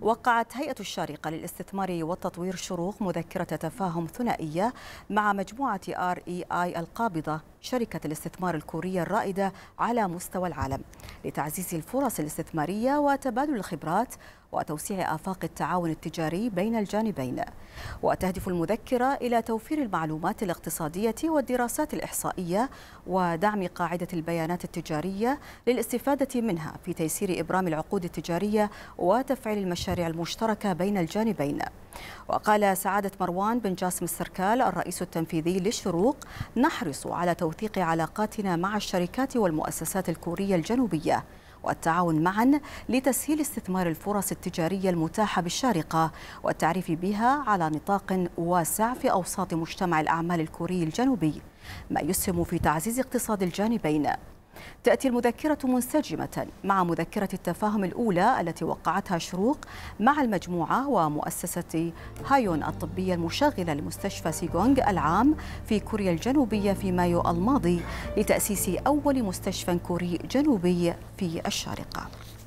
وقعت هيئة الشارقة للاستثمار والتطوير شروق مذكرة تفاهم ثنائية مع مجموعة آر إي آي القابضة شركة الاستثمار الكورية الرائدة على مستوى العالم لتعزيز الفرص الاستثمارية وتبادل الخبرات وتوسيع آفاق التعاون التجاري بين الجانبين وتهدف المذكرة إلى توفير المعلومات الاقتصادية والدراسات الإحصائية ودعم قاعدة البيانات التجارية للاستفادة منها في تيسير إبرام العقود التجارية وتفعيل المشاريع المشتركة بين الجانبين وقال سعادة مروان بن جاسم السركال الرئيس التنفيذي للشروق نحرص على توثيق علاقاتنا مع الشركات والمؤسسات الكورية الجنوبية والتعاون معا لتسهيل استثمار الفرص التجارية المتاحة بالشارقة والتعريف بها على نطاق واسع في أوساط مجتمع الأعمال الكوري الجنوبي ما يسهم في تعزيز اقتصاد الجانبين تأتي المذكرة منسجمة مع مذكرة التفاهم الأولى التي وقعتها شروق مع المجموعة ومؤسسة هايون الطبية المشغلة لمستشفى سيغونغ العام في كوريا الجنوبية في مايو الماضي لتأسيس أول مستشفى كوري جنوبي في الشارقة